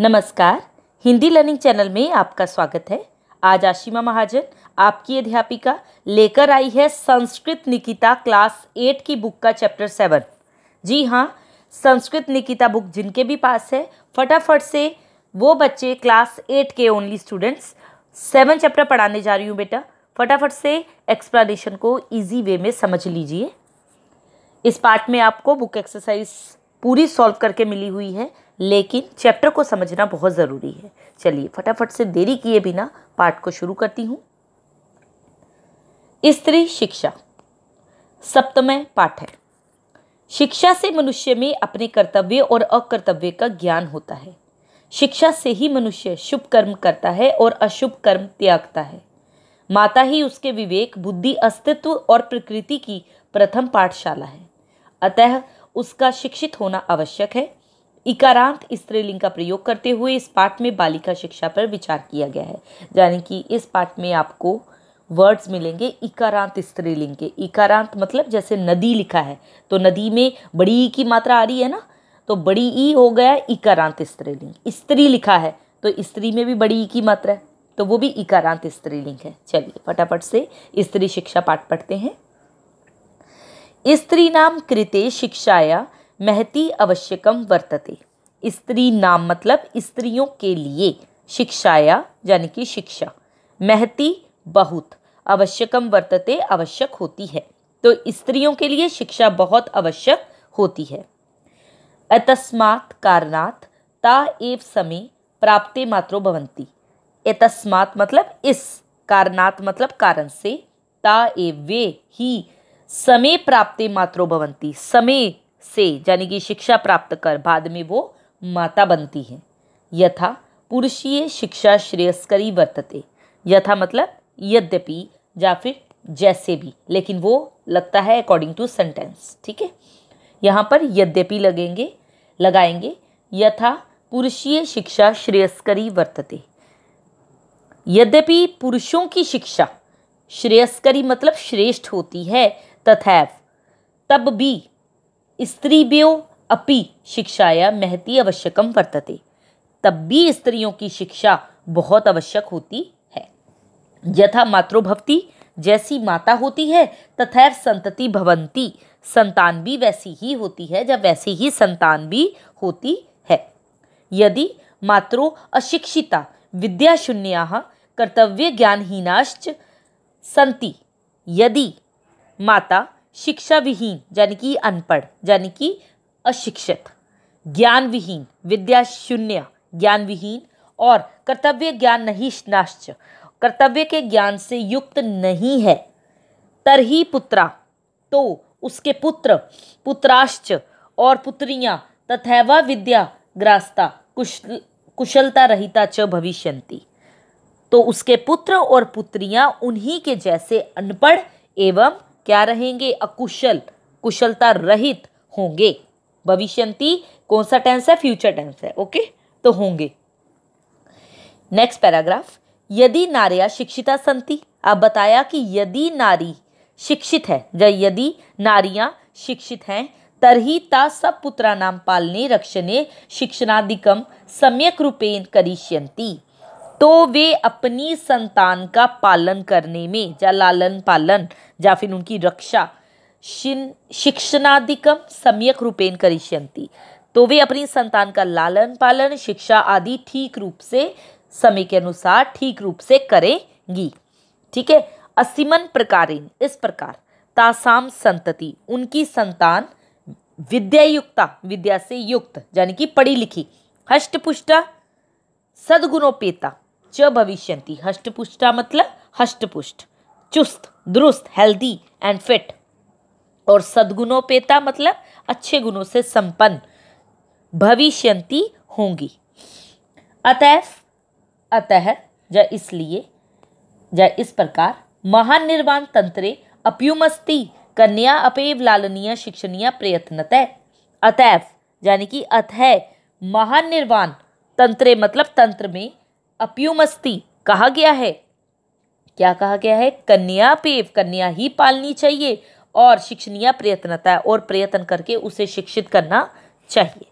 नमस्कार Hindi learning channel में आपका स्वागत है आज आशिमा महाजन आपकी अध्यापिका लेकर आई है संस्कृत निकिता क्लास एट की बुक का चैप्टर सेवन जी हाँ संस्कृत निकिता बुक जिनके भी पास है फटाफट से वो बच्चे क्लास एट के ओनली स्टूडेंट्स सेवन चैप्टर पढ़ाने जा रही हूँ बेटा फटाफट से एक्सप्लानेशन को ईजी वे में समझ लीजिए इस पार्ट में आपको बुक एक्सरसाइज पूरी सॉल्व करके मिली हुई है लेकिन चैप्टर को समझना बहुत ज़रूरी है चलिए फटाफट से देरी किए बिना पाठ को शुरू करती हूँ स्त्री शिक्षा सप्तमय पाठ है शिक्षा से मनुष्य में अपने कर्तव्य और अकर्तव्य का ज्ञान होता है शिक्षा से ही मनुष्य शुभ कर्म करता है और अशुभ कर्म त्यागता है माता ही उसके विवेक बुद्धि अस्तित्व और प्रकृति की प्रथम पाठशाला है अतः उसका शिक्षित होना आवश्यक है इकारांत स्त्रीलिंग का प्रयोग करते हुए इस पाठ में बालिका शिक्षा पर विचार किया गया है यानी कि इस पाठ में आपको वर्ड्स मिलेंगे इकारांत स्त्रीलिंग के इकारांत मतलब जैसे नदी लिखा है तो नदी में बड़ी ई की मात्रा आ रही है ना तो बड़ी ई हो गया इकारांत स्त्रीलिंग स्त्री लिखा है तो स्त्री में भी बड़ी ई की मात्रा है तो वो भी इकारांत स्त्रीलिंग है चलिए फटाफट से स्त्री शिक्षा पाठ पढ़ते हैं स्त्री नाम कृते शिक्षाया महती आवश्यकम वर्तते स्त्री नाम मतलब स्त्रियों के लिए शिक्षाया यानी कि शिक्षा महती बहुत आवश्यकम वर्तते आवश्यक होती है तो स्त्रियों के लिए शिक्षा बहुत आवश्यक होती है अतस्मात् कारणात् ता एव समय प्राप्ते मात्रो भवंती एतस्मात् मतलब इस कारणात् मतलब कारण से ता एव वे ही समय प्राप्ते मात्रो भवंती समय से यानी कि शिक्षा प्राप्त कर बाद में वो माता बनती है यथा पुरुषीय शिक्षा श्रेयस्करी वर्तते यथा मतलब यद्यपि या फिर जैसे भी लेकिन वो लगता है अकॉर्डिंग टू सेंटेंस ठीक है यहाँ पर यद्यपि लगेंगे लगाएंगे यथा पुरुषीय शिक्षा श्रेयस्करी वर्तते यद्यपि पुरुषों की शिक्षा श्रेयस्करी मतलब श्रेष्ठ होती है तथैव तब भी स्त्रीभ्यो अपि शिक्षाया महती आवश्यकम वर्तते तब भी स्त्रियों की शिक्षा बहुत आवश्यक होती है यथा मातृभवती जैसी माता होती है तथा संतति भवंती संतान भी वैसी ही होती है जब वैसी ही संतान भी होती है यदि मात्रो अशिक्षिता विद्याशून्या कर्तव्य ज्ञानहीनाश्च संति यदि माता शिक्षा विहीन यानी कि अनपढ़ यानी कि अशिक्षित ज्ञान विहीन विद्या शून्य ज्ञान विहीन और कर्तव्य ज्ञान नहीं नाश्च कर्तव्य के ज्ञान से युक्त नहीं है तरही पुत्रा तो उसके पुत्र पुत्राश्च और पुत्रियां तथैवा विद्या ग्रास्ता कुशल कुशलता रहिता च भविष्यंती तो उसके पुत्र और पुत्रियां उन्हीं के जैसे अनपढ़ एवं क्या रहेंगे अकुशल कुशलता रहित होंगे भविष्य कौन सा टेंस है फ्यूचर टेंस है ओके तो होंगे नेक्स्ट पैराग्राफ यदि नारिया शिक्षिता संति आप बताया कि यदि नारी शिक्षित है या यदि नारियां शिक्षित हैं तरही ता सब पुत्रा नाम पालने रक्षण शिक्षणाधिकम सम्यक रूपेण करिष्यंती तो वे अपनी संतान का पालन करने में या लालन पालन या फिर उनकी रक्षा शिन शिक्षणाधिकम सम्यक रूपेण करिष्यंती तो वे अपनी संतान का लालन पालन शिक्षा आदि ठीक रूप से समय के अनुसार ठीक रूप से करेंगी ठीक है असीमन प्रकारेण इस प्रकार तासाम संतति उनकी संतान विद्यायुक्ता विद्या से युक्त यानी कि पढ़ी लिखी हष्टपुष्टा सदगुणोपेता च भविष्य हष्टपुष्टा मतलब हष्टपुष्ट चुस्त दुरुस्त हेल्दी एंड फिट और सदगुणों पेता मतलब अच्छे गुणों से संपन्न भविष्यंती होंगी अतः अतः ज इसलिए ज इस प्रकार महान निर्वाण तंत्रे अप्युमस्ती कन्या अपेव लालनीय शिक्षणीय प्रयत्नत अतएव यानी कि अतः महान निर्वाण तंत्रे मतलब तंत्र में अप्युमस्ती कहा गया है क्या कहा गया है कन्या पेव कन्या ही पालनी चाहिए और शिक्षणीय प्रयत्नता और प्रयत्न करके उसे शिक्षित करना चाहिए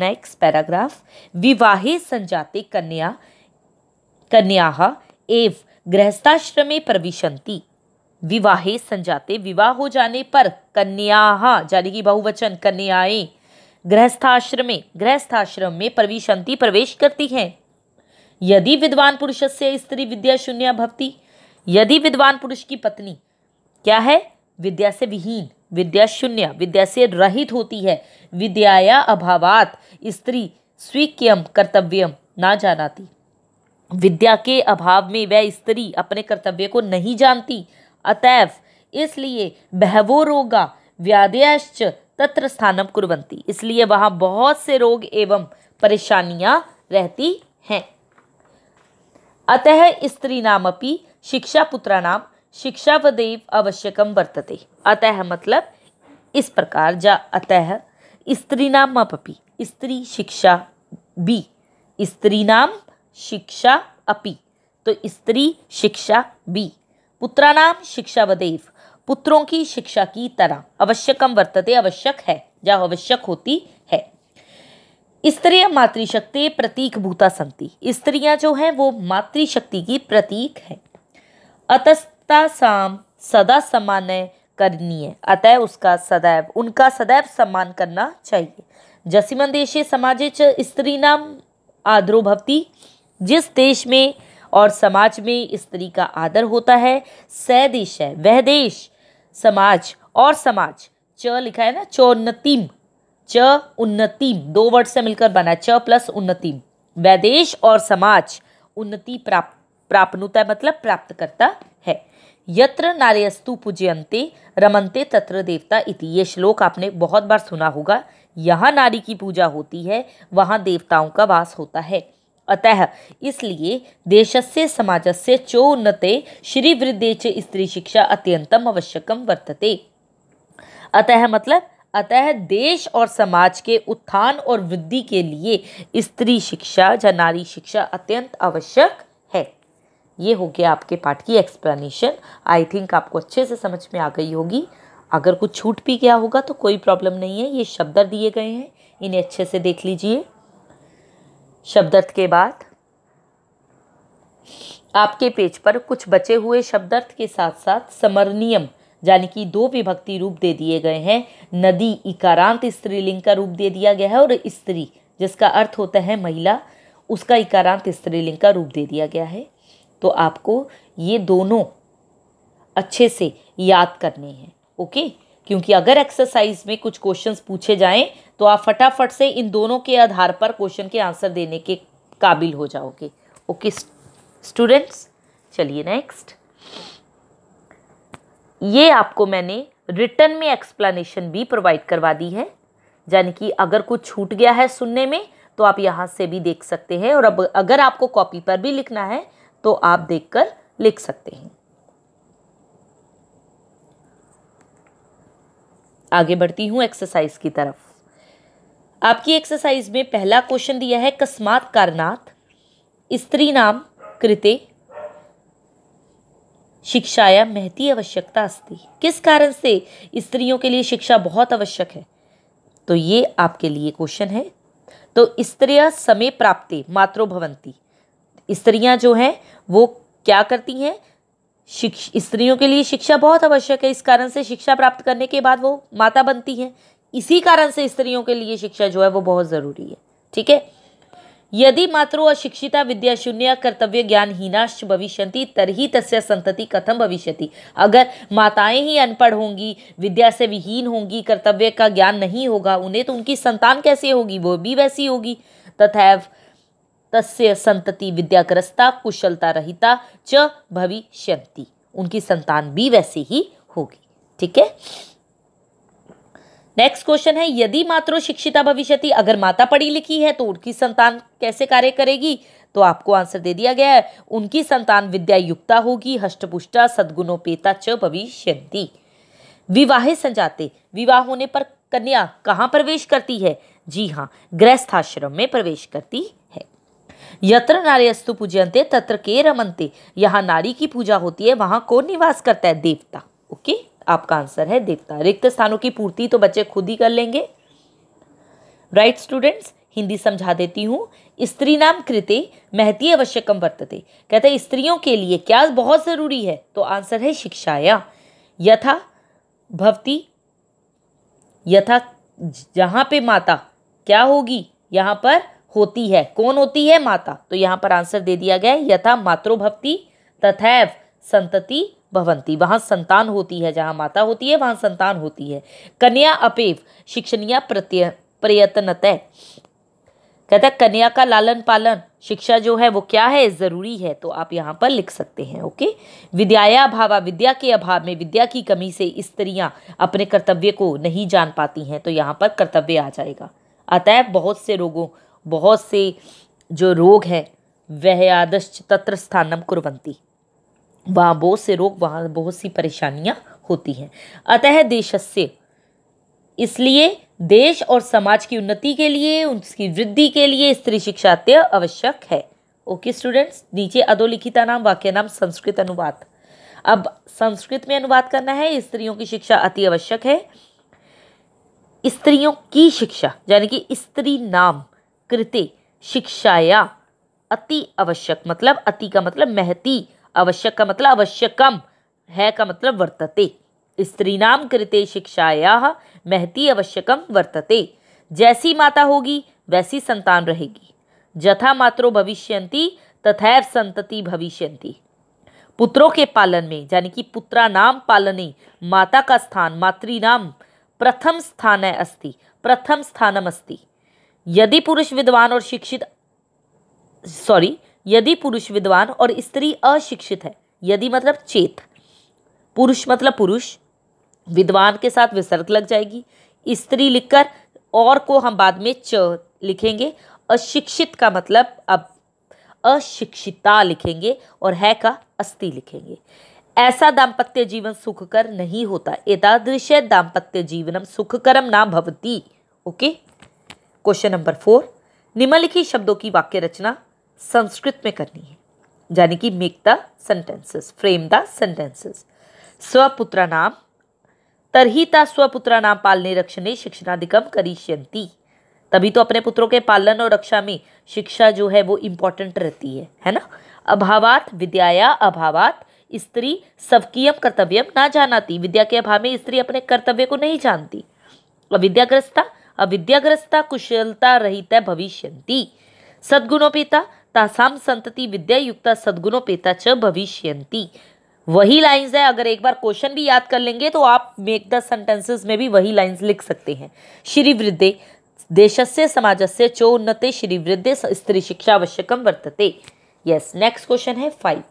नेक्स्ट पैराग्राफ विवाहे संजाते कन्या कन्या एव गृहस्थाश्रमे प्रविशंति विवाहे संजाते विवाह हो जाने पर कन्या यानी कि बहुवचन कन्याएं गृहस्थाश्रमे गृहस्थाश्रम में प्रविशंति प्रवेश करती हैं यदि विद्वान पुरुष से स्त्री विद्या शून्य भक्ति यदि विद्वान पुरुष की पत्नी क्या है विद्या से विहीन विद्या शून्य विद्या से रहित होती है विद्याया अभावात स्त्री स्वीक्यम कर्तव्यम ना जानाती विद्या के अभाव में वह स्त्री अपने कर्तव्य को नहीं जानती अतएव इसलिए बहवो रोगा व्याधयाश्च तत्र स्थानम कुरवंती इसलिए वहाँ बहुत से रोग एवं परेशानियाँ रहती हैं अतः स्त्रीनामपि शिक्षापुत्राणाम शिक्षावदेव आवश्यकम वर्तते अतः मतलब इस प्रकार जा अतः नाम अपी स्त्री शिक्षा बी नाम शिक्षा अपी तो स्त्री शिक्षा बी शिक्षा शिक्षावदेव पुत्रों की शिक्षा की तरह आवश्यकम वर्तते आवश्यक है जा आवश्यक होती है स्त्री मातृशक्ति प्रतीक भूता संति स्त्रियाँ जो हैं वो मातृशक्ति की प्रतीक है अतस्ता साम सदा सम्मान करनीय अतः उसका सदैव उनका सदैव सम्मान करना चाहिए जसीमन देशे समाजे च स्त्री नाम आदरो भवती जिस देश में और समाज में स्त्री का आदर होता है स देश है वह देश समाज और समाज च लिखा है ना चौन्नतिम च उन्नति दो वर्ड से मिलकर बना च प्लस उन्नति वैदेश और समाज उन्नति प्राप्त मतलब प्राप्त करता है यत्र नार्यस्तु पूजयंते रमनते तत्र देवता इति ये श्लोक आपने बहुत बार सुना होगा यहाँ नारी की पूजा होती है वहाँ देवताओं का वास होता है अतः इसलिए देश से से चो चोन्नते श्रीवृद्धे च स्त्री शिक्षा अत्यंतम आवश्यकम वर्तते अतः मतलब अतः देश और समाज के उत्थान और वृद्धि के लिए स्त्री शिक्षा या नारी शिक्षा अत्यंत आवश्यक है ये हो गया आपके पाठ की एक्सप्लेनेशन आई थिंक आपको अच्छे से समझ में आ गई होगी अगर कुछ छूट भी गया होगा तो कोई प्रॉब्लम नहीं है ये शब्द दिए गए हैं इन्हें अच्छे से देख लीजिए शब्दार्थ के बाद आपके पेज पर कुछ बचे हुए शब्दार्थ के साथ साथ समरनियम यानी कि दो विभक्ति रूप दे दिए गए हैं नदी इकारांत स्त्रीलिंग का रूप दे दिया गया है और स्त्री जिसका अर्थ होता है महिला उसका इकारांत स्त्रीलिंग का रूप दे दिया गया है तो आपको ये दोनों अच्छे से याद करने हैं ओके क्योंकि अगर एक्सरसाइज में कुछ क्वेश्चंस पूछे जाएं तो आप फटाफट से इन दोनों के आधार पर क्वेश्चन के आंसर देने के काबिल हो जाओगे ओके स्टूडेंट्स चलिए नेक्स्ट ये आपको मैंने रिटर्न में एक्सप्लेनेशन भी प्रोवाइड करवा दी है यानी कि अगर कुछ छूट गया है सुनने में तो आप यहाँ से भी देख सकते हैं और अब अगर आपको कॉपी पर भी लिखना है तो आप देखकर लिख सकते हैं आगे बढ़ती हूँ एक्सरसाइज की तरफ आपकी एक्सरसाइज में पहला क्वेश्चन दिया है कस्मात कारनाथ स्त्री नाम कृते शिक्षाया महती आवश्यकता अस्ती किस कारण से स्त्रियों के लिए शिक्षा बहुत आवश्यक है तो ये आपके लिए क्वेश्चन है तो स्त्रियां समय प्राप्ति मातृभवंती स्त्रियां जो हैं वो क्या करती हैं शिक्ष स्त्रियों के लिए शिक्षा बहुत आवश्यक है इस कारण से शिक्षा प्राप्त करने के बाद वो माता बनती हैं इसी कारण से स्त्रियों के लिए शिक्षा जो है वो बहुत ज़रूरी है ठीक है यदि मातृ अशिक्षिता विद्याशून्य कर्तव्य ज्ञानहीनाश भविष्य तरही तस्य संतति कथम भविष्य अगर माताएं ही अनपढ़ होंगी विद्या से विहीन होंगी कर्तव्य का ज्ञान नहीं होगा उन्हें तो उनकी संतान कैसे होगी वो भी वैसी होगी तथैव तस्य संतति विद्याग्रस्ता कुशलता रहिता च भविष्य उनकी संतान भी वैसी ही होगी ठीक है नेक्स्ट क्वेश्चन है यदि मातृ शिक्षिता भविष्य अगर माता पढ़ी लिखी है तो उनकी संतान कैसे कार्य करेगी तो आपको आंसर दे दिया गया है उनकी संतान विद्या युक्ता होगी हष्टपुष्टा सद्गुणोपेता च भविष्य विवाहित संजाते विवाह होने पर कन्या कहाँ प्रवेश करती है जी हाँ गृहस्थाश्रम में प्रवेश करती है यत्र नार्यस्तु पूजयंते तत्र के रमनते यहाँ नारी की पूजा होती है वहाँ कौन निवास करता है देवता ओके आपका आंसर है देवता रिक्त स्थानों की पूर्ति तो बच्चे खुद ही कर लेंगे राइट right, स्टूडेंट्स हिंदी समझा देती हूँ स्त्री नाम कृते महती आवश्यकम वर्तते कहते हैं स्त्रियों के लिए क्या बहुत ज़रूरी है तो आंसर है शिक्षाया यथा भवती यथा जहाँ पे माता क्या होगी यहाँ पर होती है कौन होती है माता तो यहाँ पर आंसर दे दिया गया है यथा मातृभक्ति तथैव संतति भवंती वहाँ संतान होती है जहाँ माता होती है वहाँ संतान होती है कन्या अपेव शिक्षणीय प्रत्य प्रयत्नतः कहता है कन्या का लालन पालन शिक्षा जो है वो क्या है ज़रूरी है तो आप यहाँ पर लिख सकते हैं ओके विद्याया भावा विद्या के अभाव में विद्या की कमी से स्त्रियाँ अपने कर्तव्य को नहीं जान पाती हैं तो यहाँ पर कर्तव्य आ जाएगा अतः बहुत से रोगों बहुत से जो रोग हैं वह आदश तत्र स्थानम कुरवंती वहाँ बहुत से रोग वहाँ बहुत सी परेशानियाँ होती हैं अतः देश से इसलिए देश और समाज की उन्नति के लिए उसकी वृद्धि के लिए स्त्री शिक्षा अत्य आवश्यक है ओके स्टूडेंट्स नीचे अधोलिखिता नाम वाक्य नाम संस्कृत अनुवाद अब संस्कृत में अनुवाद करना है स्त्रियों की शिक्षा अति आवश्यक है स्त्रियों की शिक्षा यानी कि स्त्री नाम कृते शिक्षाया अति आवश्यक मतलब अति का मतलब महती आवश्यक का मतलब आवश्यकम है का मतलब वर्तते नाम कृते शिक्षाया महती आवश्यकम वर्तते जैसी माता होगी वैसी संतान रहेगी जथा मात्रो भविष्यंती तथैव संतति भविष्यंती पुत्रों के पालन में यानी कि पुत्रा नाम पालने माता का स्थान मातृनाम प्रथम स्थान अस्थि प्रथम स्थानम अस्थि यदि पुरुष विद्वान और शिक्षित सॉरी यदि पुरुष विद्वान और स्त्री अशिक्षित है यदि मतलब चेत पुरुष मतलब पुरुष विद्वान के साथ विसर्ग लग जाएगी स्त्री लिखकर और को हम बाद में च लिखेंगे अशिक्षित का मतलब अब अशिक्षिता लिखेंगे और है का अस्थि लिखेंगे ऐसा दाम्पत्य जीवन सुखकर नहीं होता एतादृश दाम्पत्य जीवनम सुखकरम ना भवती ओके क्वेश्चन नंबर फोर निम्नलिखित शब्दों की वाक्य रचना संस्कृत में करनी है यानी कि make the sentences frame the sentences स्वपुत्रा नाम तरहीता स्वपुत्रा नाम पालने रक्षणे शिक्षणाधिकम करीष्यंती तभी तो अपने पुत्रों के पालन और रक्षा में शिक्षा जो है वो इम्पोर्टेंट रहती है है ना अभावात विद्याया अभावात स्त्री सबकीयम कर्तव्यम ना जानाती विद्या के अभाव में स्त्री अपने कर्तव्य को नहीं जानती अविद्याग्रस्ता अविद्याग्रस्ता कुशलता रहित भविष्यंती पिता तासाम संतति युक्ता सदगुणों पेता च भविष्यंती वही लाइंस है अगर एक बार क्वेश्चन भी याद कर लेंगे तो आप मेक द सेंटेंसेस में भी वही लाइंस लिख सकते हैं श्री वृद्धे से चो उन्नते श्री वृद्धे स्त्री शिक्षा आवश्यकम वर्तते यस नेक्स्ट क्वेश्चन है फाइव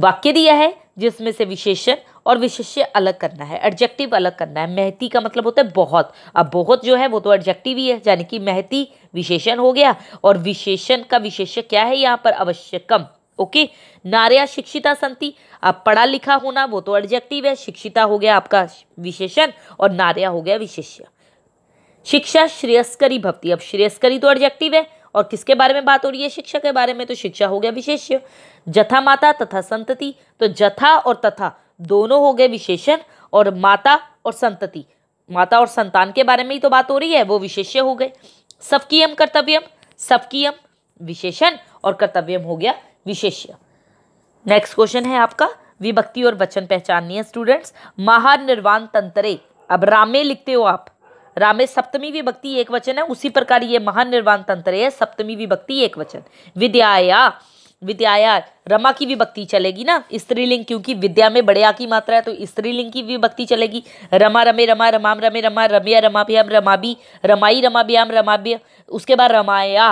वाक्य दिया है जिसमें से विशेषण और विशेष्य अलग करना है एडजेक्टिव अलग करना है महती का मतलब होता है बहुत अब बहुत जो है वो तो एडजेक्टिव ही है यानी कि महती विशेषण हो गया और विशेषण का विशेष्य क्या है यहाँ पर कम ओके नार्या शिक्षिता संति आप पढ़ा लिखा होना वो तो एडजेक्टिव है शिक्षिता हो गया आपका विशेषण और नार्या हो गया विशेष्य शिक्षा श्रेयस्करी भक्ति अब श्रेयस्करी तो एडजेक्टिव है और किसके बारे में बात हो रही है शिक्षा के बारे में तो शिक्षा हो गया विशेष्य जथा माता तथा संतति तो जथा और तथा दोनों हो गए विशेषण और माता और संतति माता और संतान के बारे में ही तो बात हो रही है वो विशेष्य हो गए सबकीयम कर्तव्यम सबकीयम विशेषण और कर्तव्यम हो गया विशेष्य नेक्स्ट क्वेश्चन है आपका विभक्ति और वचन पहचाननी है स्टूडेंट्स महानिर्वाण तंत्रे अब रामे लिखते हो आप रामे सप्तमी विभक्ति एक वचन है उसी प्रकार ये महानिर्वाण तंत्र है सप्तमी विभक्ति एक वचन विद्याया विद्याया रमा की विभक्ति चलेगी ना स्त्रीलिंग क्योंकि विद्या में बड़े आ की मात्रा है तो स्त्रीलिंग की विभक्ति चलेगी रमा रमे रमा रमाम रमे रमा भ्याम रमाभ्याम भी रमाई रमाभ्याम रमाभ्य उसके बाद रमाया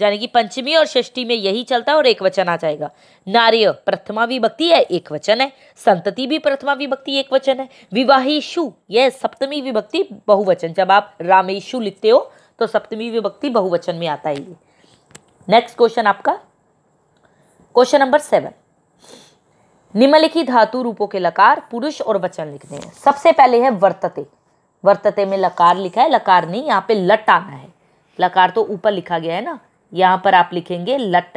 यानी कि पंचमी और षष्ठी में यही चलता है और एक वचन आ जाएगा नार्य प्रथमा विभक्ति है एक वचन है संतति भी प्रथमा विभक्ति एक वचन है विवाहेशु यह सप्तमी विभक्ति बहुवचन जब आप रामेशु लिखते हो तो सप्तमी विभक्ति बहुवचन में आता है ये नेक्स्ट क्वेश्चन आपका क्वेश्चन नंबर सेवन निम्नलिखित धातु रूपों के लकार पुरुष और वचन लिखने हैं सबसे पहले है वर्तते वर्तते में लकार लिखा है लकार नहीं यहाँ पे लट आना है लकार तो ऊपर लिखा गया है ना यहाँ पर आप लिखेंगे लट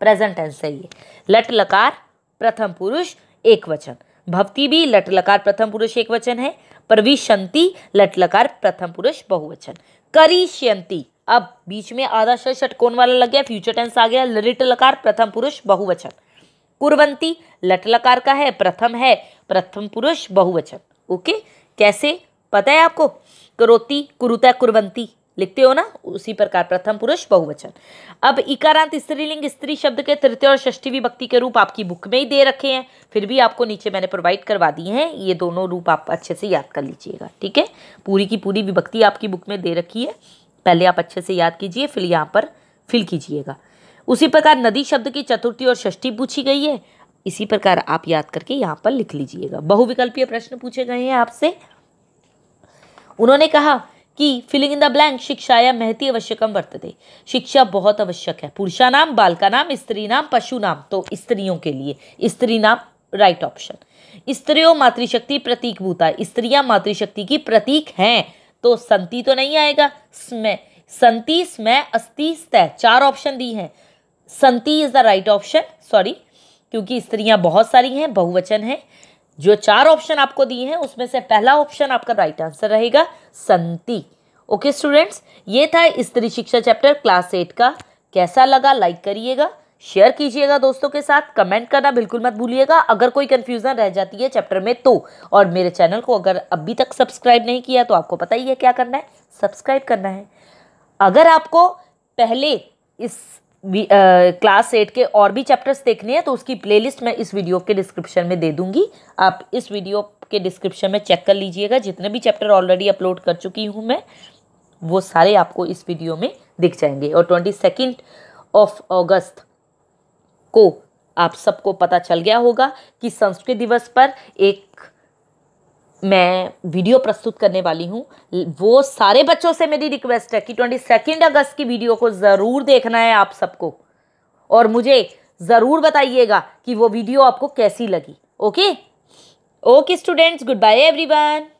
प्रेजेंट टेंस है ये लट लकार प्रथम पुरुष एक वचन भक्ति भी लट लकार प्रथम पुरुष एक वचन है परविशंति लट लकार प्रथम पुरुष बहुवचन करिष्यंती अब बीच में आधा श षटकोण वाला लग गया फ्यूचर टेंस आ गया लिट लकार प्रथम पुरुष बहुवचन कुरवंती लट लकार का है प्रथम है प्रथम पुरुष बहुवचन ओके कैसे पता है आपको करोती कुरुता कुरवंती लिखते हो ना उसी प्रकार प्रथम पुरुष बहुवचन अब इकारांत स्त्रीलिंग स्त्री शब्द के तृतीय और षष्ठी विभक्ति के रूप आपकी बुक में ही दे रखे हैं फिर भी आपको नीचे मैंने प्रोवाइड करवा दिए हैं ये दोनों रूप आप अच्छे से याद कर लीजिएगा ठीक है पूरी की पूरी विभक्ति आपकी बुक में दे रखी है पहले आप अच्छे से याद कीजिए फिर यहाँ पर फिल कीजिएगा उसी प्रकार नदी शब्द की चतुर्थी और षष्ठी पूछी गई है इसी प्रकार आप याद करके यहाँ पर लिख लीजिएगा बहुविकल्पीय प्रश्न पूछे गए हैं आपसे उन्होंने कहा कि फिलिंग इन द ब्लैंक शिक्षा या महती आवश्यकम वर्तते शिक्षा बहुत आवश्यक है पुरुषा नाम बाल का नाम स्त्री नाम पशु नाम तो स्त्रियों के लिए स्त्री नाम राइट ऑप्शन स्त्रियों मातृशक्ति प्रतीक भूता स्त्रियां मातृशक्ति की प्रतीक हैं तो संति तो नहीं आएगा स्मै संति स्मै अस्थि स्तः चार ऑप्शन दी हैं संति is the right option sorry क्योंकि स्त्रियां बहुत सारी हैं बहुवचन है जो चार ऑप्शन आपको दिए हैं उसमें से पहला ऑप्शन आपका राइट आंसर रहेगा संति ओके स्टूडेंट्स ये था स्त्री शिक्षा चैप्टर क्लास एट का कैसा लगा लाइक करिएगा शेयर कीजिएगा दोस्तों के साथ कमेंट करना बिल्कुल मत भूलिएगा अगर कोई कन्फ्यूज़न रह जाती है चैप्टर में तो और मेरे चैनल को अगर अभी तक सब्सक्राइब नहीं किया तो आपको पता ही है क्या करना है सब्सक्राइब करना है अगर आपको पहले इस क्लास एट के और भी चैप्टर्स देखने हैं तो उसकी प्लेलिस्ट मैं इस वीडियो के डिस्क्रिप्शन में दे दूंगी आप इस वीडियो के डिस्क्रिप्शन में चेक कर लीजिएगा जितने भी चैप्टर ऑलरेडी अपलोड कर चुकी हूँ मैं वो सारे आपको इस वीडियो में दिख जाएंगे और ट्वेंटी सेकेंड ऑफ अगस्त को आप सबको पता चल गया होगा कि संस्कृत दिवस पर एक मैं वीडियो प्रस्तुत करने वाली हूँ वो सारे बच्चों से मेरी रिक्वेस्ट है कि ट्वेंटी सेकेंड अगस्त की वीडियो को ज़रूर देखना है आप सबको और मुझे ज़रूर बताइएगा कि वो वीडियो आपको कैसी लगी okay okay students good bye everyone